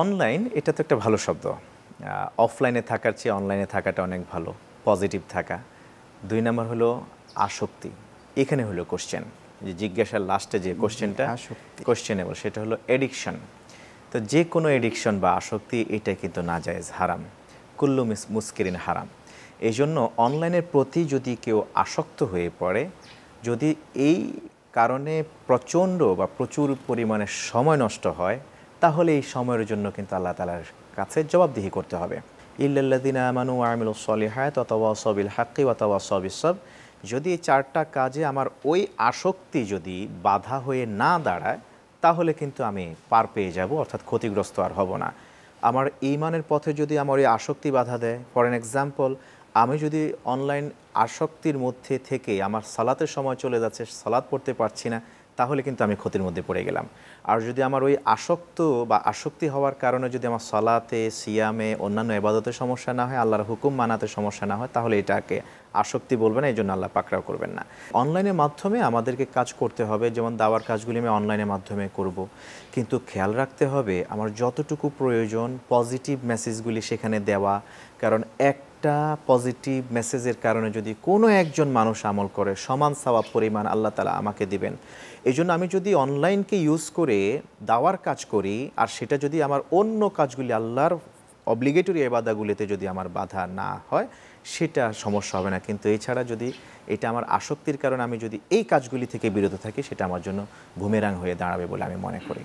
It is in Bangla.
অনলাইন এটা তো একটা ভালো শব্দ অফলাইনে থাকার চেয়ে অনলাইনে থাকাটা অনেক ভালো পজিটিভ থাকা দুই নম্বর হলো আসক্তি এখানে হলো কোশ্চেন যে জিজ্ঞাসার লাস্টে যে কোশ্চেনটা কোশ্চেন এবার সেটা হলো এডিকশন তো যে কোনো এডিকশন বা আসক্তি এটা কিন্তু না যায় হারাম কুল্লু মুস্কিরিন হারাম এই জন্য অনলাইনের প্রতি যদি কেউ আসক্ত হয়ে পড়ে যদি এই কারণে প্রচণ্ড বা প্রচুর পরিমাণে সময় নষ্ট হয় তাহলে এই সময়ের জন্য কিন্তু আল্লাহ তালার কাছে জবাবদিহি করতে হবে ইল্লাদিন আমানু আমিল সলিহায় ততবা সবিল হাক্কি অতবা সবিসব যদি এই চারটা কাজে আমার ওই আসক্তি যদি বাধা হয়ে না দাঁড়ায় তাহলে কিন্তু আমি পার পেয়ে যাব অর্থাৎ ক্ষতিগ্রস্ত আর হব না আমার ইমানের পথে যদি আমার এই আসক্তি বাধা দেয় ফর এক্সাম্পল আমি যদি অনলাইন আসক্তির মধ্যে থেকে আমার সালাতের সময় চলে যাচ্ছে সালাদ পড়তে পারছি না তাহলে কিন্তু আমি ক্ষতির মধ্যে পড়ে গেলাম আর যদি আমার ওই আসক্ত বা আসক্তি হওয়ার কারণে যদি আমার সলাতে সিয়ামে অন্যান্য এবাদতে সমস্যা না হয় আল্লাহর হুকুম মানাতে সমস্যা না হয় তাহলে এটাকে আসক্তি বলবে না এই জন্য আল্লাহ পাকড়াও করবেন না অনলাইনের মাধ্যমে আমাদেরকে কাজ করতে হবে যেমন দাওয়ার কাজগুলি আমি অনলাইনের মাধ্যমে করব। কিন্তু খেয়াল রাখতে হবে আমার যতটুকু প্রয়োজন পজিটিভ মেসেজগুলি সেখানে দেওয়া কারণ এক একটা পজিটিভ মেসেজের কারণে যদি কোনো একজন মানুষ আমল করে সমান সওয়াব পরিমাণ আল্লাহ তালা আমাকে দিবেন এই জন্য আমি যদি অনলাইনকে ইউজ করে দাওয়ার কাজ করি আর সেটা যদি আমার অন্য কাজগুলি আল্লাহর অব্লিগেটরি এবাদাগুলিতে যদি আমার বাধা না হয় সেটা সমস্যা হবে না কিন্তু এছাড়া যদি এটা আমার আসক্তির কারণে আমি যদি এই কাজগুলি থেকে বিরত থাকি সেটা আমার জন্য ভূমেরাং হয়ে দাঁড়াবে বলে আমি মনে করি